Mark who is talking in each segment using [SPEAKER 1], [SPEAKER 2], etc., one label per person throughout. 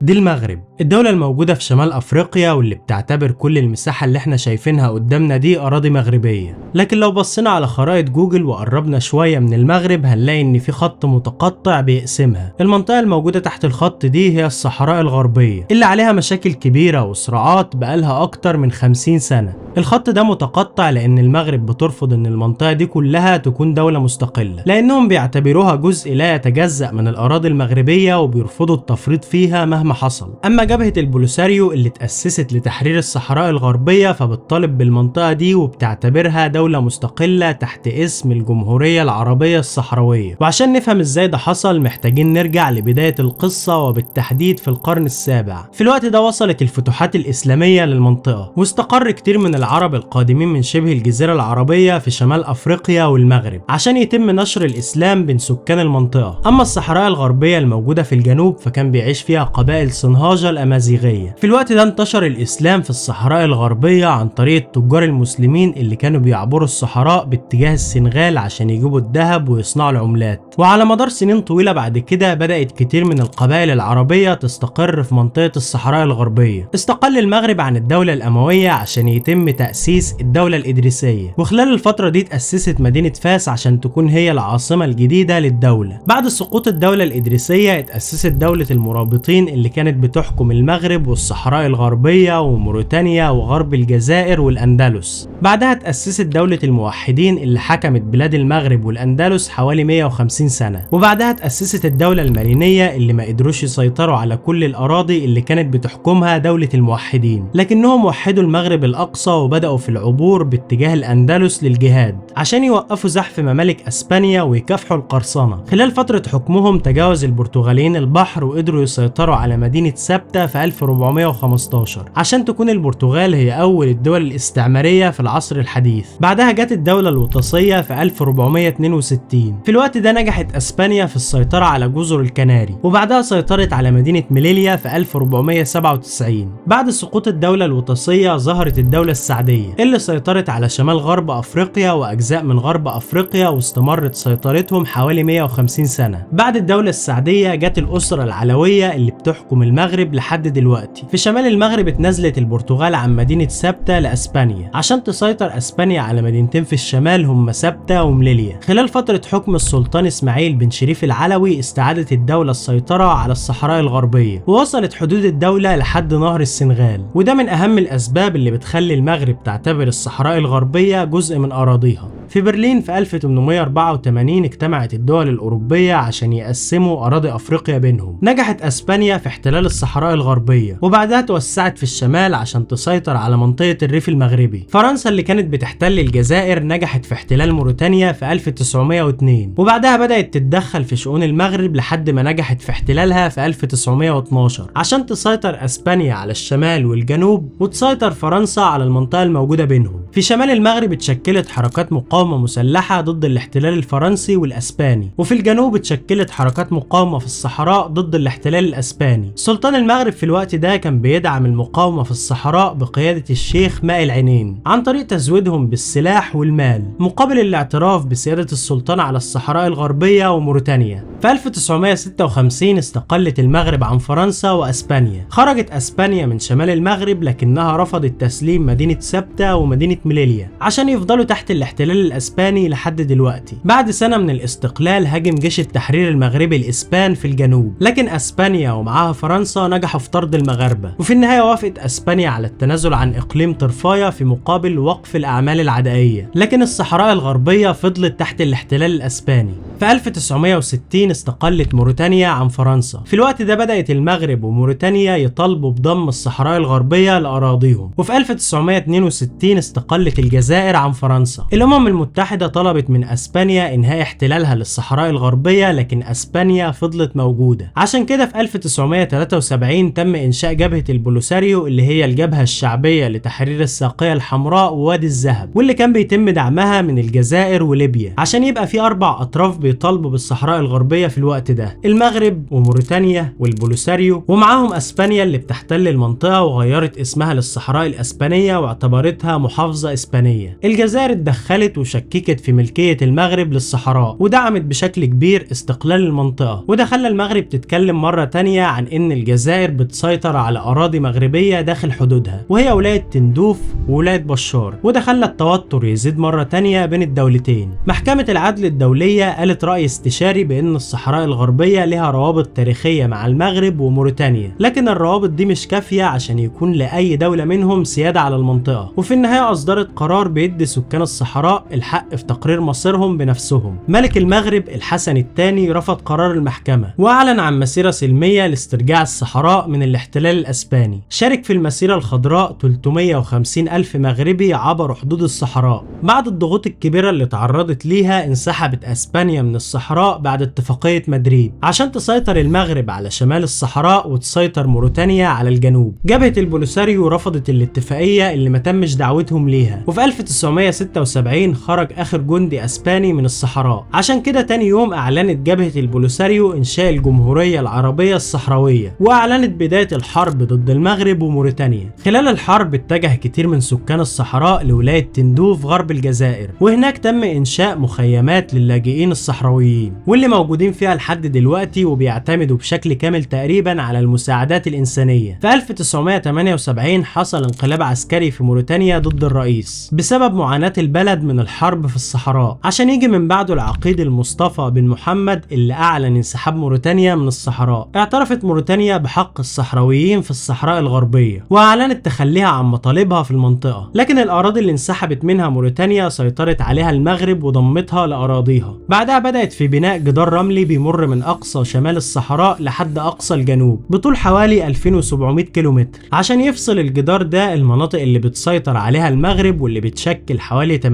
[SPEAKER 1] دي المغرب الدولة الموجودة في شمال أفريقيا واللي بتعتبر كل المساحة اللي احنا شايفينها قدامنا دي أراضي مغربية لكن لو بصينا على خرائط جوجل وقربنا شوية من المغرب هنلاقي إن في خط متقطع بيقسمها المنطقة الموجودة تحت الخط دي هي الصحراء الغربية اللي عليها مشاكل كبيرة وصراعات بقالها أكتر من 50 سنة الخط ده متقطع لأن المغرب بترفض أن المنطقة دي كلها تكون دولة مستقلة لأنهم بيعتبروها جزء لا يتجزأ من الأراضي المغربية وبيرفضوا التفريط فيها مهما حصل أما جبهة البوليساريو اللي تاسست لتحرير الصحراء الغربية فبتطالب بالمنطقة دي وبتعتبرها دولة مستقلة تحت اسم الجمهورية العربية الصحراوية وعشان نفهم ازاي ده حصل محتاجين نرجع لبداية القصة وبالتحديد في القرن السابع في الوقت ده وصلت الفتوحات الإسلامية للمنطقة واستقر كتير من العرب القادمين من شبه الجزيرة العربية في شمال أفريقيا والمغرب عشان يتم نشر الإسلام بين سكان المنطقة أما الصحراء الغربية الموجودة في الجنوب فكان بيعيش فيها قبائل صنهاجة الأمازيغية في الوقت ده انتشر الإسلام في الصحراء الغربية عن طريق التجار المسلمين اللي كانوا بيعبروا الصحراء باتجاه السنغال عشان يجيبوا الذهب ويصنعوا العملات وعلى مدار سنين طويلة بعد كده بدأت كتير من القبائل العربية تستقر في منطقة الصحراء الغربية استقل المغرب عن الدولة الأموية عشان يتم لتأسيس الدولة الإدريسية وخلال الفترة دي تأسست مدينة فاس عشان تكون هي العاصمة الجديدة للدولة بعد سقوط الدولة الإدريسية اتأسست دولة المرابطين اللي كانت بتحكم المغرب والصحراء الغربية وموريتانيا وغرب الجزائر والأندلس بعدها تأسست دولة الموحدين اللي حكمت بلاد المغرب والأندلس حوالي 150 سنة وبعدها تأسست الدولة المرينية اللي ما قدروش يسيطروا على كل الأراضي اللي كانت بتحكمها دولة الموحدين لكنهم وحدوا المغرب الأقصى وبدأوا في العبور باتجاه الأندلس للجهاد عشان يوقفوا زحف ممالك أسبانيا ويكافحوا القرصنة خلال فترة حكمهم تجاوز البرتغاليين البحر وقدروا يسيطروا على مدينة سبتة في 1415 عشان تكون البرتغال هي أول الدول الاستعمارية في العصر الحديث بعدها جت الدولة الوطاسية في 1462 في الوقت ده نجحت أسبانيا في السيطرة على جزر الكناري وبعدها سيطرت على مدينة ميليليا في 1497 بعد سقوط الدولة الوطاسية ظهرت الدولة السعدية اللي سيطرت على شمال غرب أفريقيا وأجزاء من غرب أفريقيا واستمرت سيطرتهم حوالي 150 سنة بعد الدولة السعدية جت الأسرة العلوية اللي بتحكم المغرب لحد دلوقتي في شمال المغرب اتنازلت البرتغال عن مدينة سبتة لأسبانيا عشان تسيطر أسبانيا على مدينتين في الشمال هم سبتة ومليليا خلال فترة حكم السلطان إسماعيل بن شريف العلوي استعادت الدولة السيطرة على الصحراء الغربية ووصلت حدود الدولة لحد نهر السنغال وده من أهم الأسباب اللي بتخلي المغرب المغرب تعتبر الصحراء الغربية جزء من أراضيها في برلين في 1884 اجتمعت الدول الأوروبية عشان يقسموا أراضي أفريقيا بينهم نجحت أسبانيا في احتلال الصحراء الغربية وبعدها توسعت في الشمال عشان تسيطر على منطقة الريف المغربي فرنسا اللي كانت بتحتل الجزائر نجحت في احتلال موريتانيا في 1902 وبعدها بدأت تتدخل في شؤون المغرب لحد ما نجحت في احتلالها في 1912 عشان تسيطر أسبانيا على الشمال والجنوب وتسيطر فرنسا على المنطقة الموجودة بينهم في شمال المغرب اتشكلت حركات مقاومة مقاومة مسلحة ضد الاحتلال الفرنسي والأسباني وفي الجنوب اتشكلت حركات مقاومة في الصحراء ضد الاحتلال الأسباني سلطان المغرب في الوقت ده كان بيدعم المقاومة في الصحراء بقيادة الشيخ ماء العينين عن طريق تزويدهم بالسلاح والمال مقابل الاعتراف بسيادة السلطان على الصحراء الغربية وموريتانيا في 1956 استقلت المغرب عن فرنسا وأسبانيا خرجت أسبانيا من شمال المغرب لكنها رفضت تسليم مدينة سبتة ومدينة ميليليا عشان يفضلوا تحت الاحتلال الاسباني لحد دلوقتي بعد سنه من الاستقلال هاجم جيش التحرير المغربي الاسبان في الجنوب لكن اسبانيا ومعاها فرنسا نجحوا في طرد المغاربه وفي النهايه وافقت اسبانيا على التنازل عن اقليم طرفايه في مقابل وقف الاعمال العدائيه لكن الصحراء الغربيه فضلت تحت الاحتلال الاسباني في 1960 استقلت موريتانيا عن فرنسا في الوقت ده بدأت المغرب وموريتانيا يطالبوا بضم الصحراء الغربية لأراضيهم وفي 1962 استقلت الجزائر عن فرنسا الأمم المتحدة طلبت من أسبانيا إنهاء احتلالها للصحراء الغربية لكن أسبانيا فضلت موجودة عشان كده في 1973 تم إنشاء جبهة البولوساريو اللي هي الجبهة الشعبية لتحرير الساقية الحمراء ووادي الذهب واللي كان بيتم دعمها من الجزائر وليبيا عشان يبقى في أربع أطراف بيطالبوا بالصحراء الغربية في الوقت ده المغرب وموريتانيا والبوليساريو ومعاهم اسبانيا اللي بتحتل المنطقة وغيرت اسمها للصحراء الاسبانية واعتبرتها محافظة اسبانية الجزائر اتدخلت وشككت في ملكية المغرب للصحراء ودعمت بشكل كبير استقلال المنطقة وده خلى المغرب تتكلم مرة تانية عن ان الجزائر بتسيطر على اراضي مغربية داخل حدودها وهي ولاية تندوف وولاية بشار وده خلى التوتر يزيد مرة تانية بين الدولتين محكمة العدل الدولية قالت وجدت رأي استشاري بأن الصحراء الغربية لها روابط تاريخية مع المغرب وموريتانيا لكن الروابط دي مش كافية عشان يكون لأي دولة منهم سيادة على المنطقة وفي النهاية أصدرت قرار بيدي سكان الصحراء الحق في تقرير مصيرهم بنفسهم ملك المغرب الحسن الثاني رفض قرار المحكمة وأعلن عن مسيرة سلمية لاسترجاع الصحراء من الاحتلال الأسباني شارك في المسيرة الخضراء 350 ألف مغربي عبروا حدود الصحراء بعد الضغوط الكبيرة اللي تعرضت ليها انسحبت أسبانيا من الصحراء بعد اتفاقية مدريد عشان تسيطر المغرب على شمال الصحراء وتسيطر موريتانيا على الجنوب جبهة البوليساريو رفضت الاتفاقية اللي ما تمش دعوتهم ليها وفي 1976 خرج آخر جندي أسباني من الصحراء عشان كده تاني يوم أعلنت جبهة البوليساريو إنشاء الجمهورية العربية الصحراوية وأعلنت بداية الحرب ضد المغرب وموريتانيا خلال الحرب اتجه كتير من سكان الصحراء لولاية تندوف غرب الجزائر وهناك تم إنشاء مخيمات للاجئين الصحراء الصحراويين واللي موجودين فيها لحد دلوقتي وبيعتمدوا بشكل كامل تقريبا على المساعدات الإنسانية في 1978 حصل انقلاب عسكري في موريتانيا ضد الرئيس بسبب معاناة البلد من الحرب في الصحراء عشان يجي من بعده العقيد المصطفى بن محمد اللي أعلن انسحاب موريتانيا من الصحراء اعترفت موريتانيا بحق الصحراويين في الصحراء الغربية وأعلنت تخليها عن مطالبها في المنطقة لكن الأراضي اللي انسحبت منها موريتانيا سيطرت عليها المغرب وضمتها لأراضيها بعدها بدأت في بناء جدار رملي بيمر من أقصى شمال الصحراء لحد أقصى الجنوب بطول حوالي 2700 كيلومتر عشان يفصل الجدار ده المناطق اللي بتسيطر عليها المغرب واللي بتشكل حوالي 80%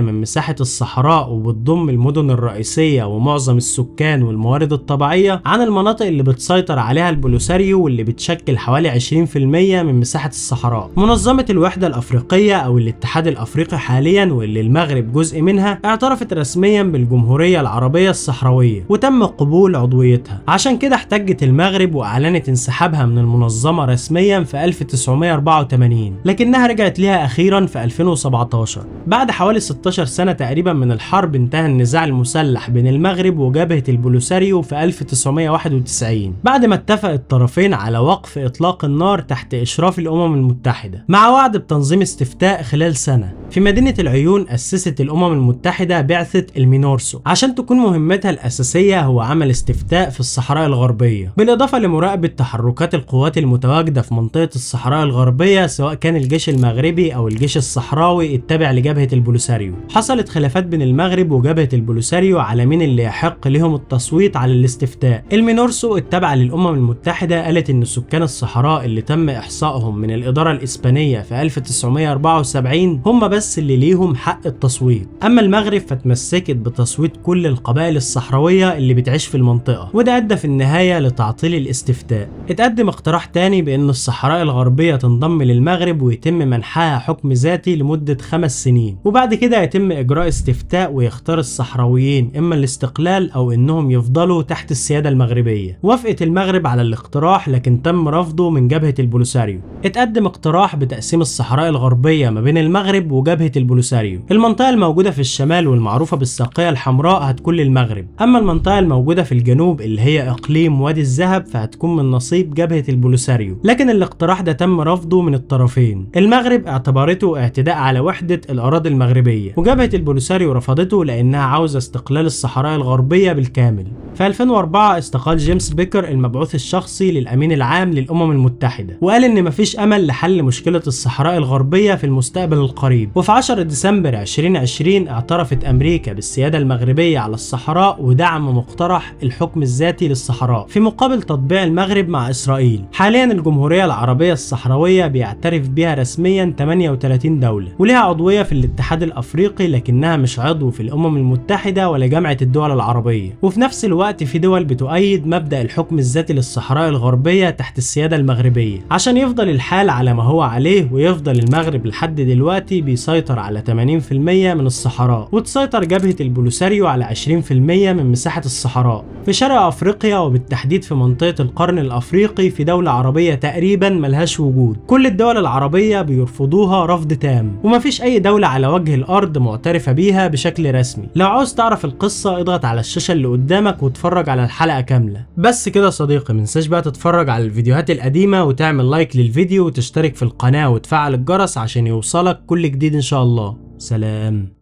[SPEAKER 1] من مساحة الصحراء وبتضم المدن الرئيسية ومعظم السكان والموارد الطبيعية عن المناطق اللي بتسيطر عليها البوليساريو واللي بتشكل حوالي 20% من مساحة الصحراء منظمة الوحدة الأفريقية أو الاتحاد الأفريقي حاليا واللي المغرب جزء منها اعترفت رسميا بالجمهورية الجمهورية العربية الصحراوية وتم قبول عضويتها عشان كده احتجت المغرب وأعلنت انسحابها من المنظمة رسميا في 1984 لكنها رجعت ليها أخيرا في 2017 بعد حوالي 16 سنة تقريبا من الحرب انتهى النزاع المسلح بين المغرب وجبهة البوليساريو في 1991 بعد ما اتفق الطرفين على وقف إطلاق النار تحت إشراف الأمم المتحدة مع وعد بتنظيم استفتاء خلال سنة في مدينة العيون أسست الأمم المتحدة بعثة المينورسو عشان تكون مهمتها الأساسية هو عمل استفتاء في الصحراء الغربية بالإضافة لمراقبة تحركات القوات المتواجدة في منطقة الصحراء الغربية سواء كان الجيش المغربي أو الجيش الصحراوي التابع لجبهة البوليساريو حصلت خلافات بين المغرب وجبهة البوليساريو على مين اللي يحق لهم التصويت على الاستفتاء المينورسو التابعة للأمم المتحدة قالت إن سكان الصحراء اللي تم إحصائهم من الإدارة الإسبانية في 1974 هم بس اللي ليهم حق التصويت أما المغرب فتمسكت بتصويت كل القبائل الصحراوية اللي بتعيش في المنطقة وده أدى في النهاية لتعطيل الاستفتاء اتقدم اقتراح تاني بأن الصحراء الغربية تنضم للمغرب ويتم منحها حكم ذاتي لمدة خمس سنين وبعد كده يتم إجراء استفتاء ويختار الصحراويين إما الاستقلال أو إنهم يفضلوا تحت السيادة المغربية وافقت المغرب على الاقتراح لكن تم رفضه من جبهة البوليساريو اتقدم اقتراح بتقسيم الصحراء الغربية ما بين المغرب وجبهة البوليساريو المنطقة الموجودة في الشمال والمعروفة بالساقية الحمراء هتكون للمغرب أما المنطقة الموجودة في الجنوب اللي هي إقليم وادي الذهب فهتكون من نصيب جبهة البوليساريو لكن الاقتراح ده تم رفضه من الطرفين المغرب اعتبرته اعتداء على وحدة الأراضي المغربية وجبهة البوليساريو رفضته لأنها عاوزة استقلال الصحراء الغربية بالكامل في 2004 استقال جيمس بيكر المبعوث الشخصي للأمين العام للأمم المتحدة وقال إن مفيش أمل لحل مشكلة الصحراء الغربية في المستقبل القريب وفي 10 ديسمبر 2020 اعترفت أمريكا بالسيادة المغربية الغربية على الصحراء ودعم مقترح الحكم الذاتي للصحراء في مقابل تطبيع المغرب مع إسرائيل حاليا الجمهورية العربية الصحراوية بيعترف بها رسميا 38 دولة ولها عضوية في الاتحاد الأفريقي لكنها مش عضو في الأمم المتحدة ولا جامعة الدول العربية وفي نفس الوقت في دول بتؤيد مبدأ الحكم الذاتي للصحراء الغربية تحت السيادة المغربية عشان يفضل الحال على ما هو عليه ويفضل المغرب لحد دلوقتي بيسيطر على 80% من الصحراء وتسيطر جبهة البوليساريو على 20% من مساحة الصحراء في شرق أفريقيا وبالتحديد في منطقة القرن الأفريقي في دولة عربية تقريبا ملهاش وجود كل الدول العربية بيرفضوها رفض تام ومفيش أي دولة على وجه الأرض معترفة بيها بشكل رسمي لو عاوز تعرف القصة اضغط على الشاشة اللي قدامك واتفرج على الحلقة كاملة بس كده يا صديقي منساش بقى تتفرج على الفيديوهات القديمة وتعمل لايك للفيديو وتشترك في القناة وتفعل الجرس عشان يوصلك كل جديد إن شاء الله سلام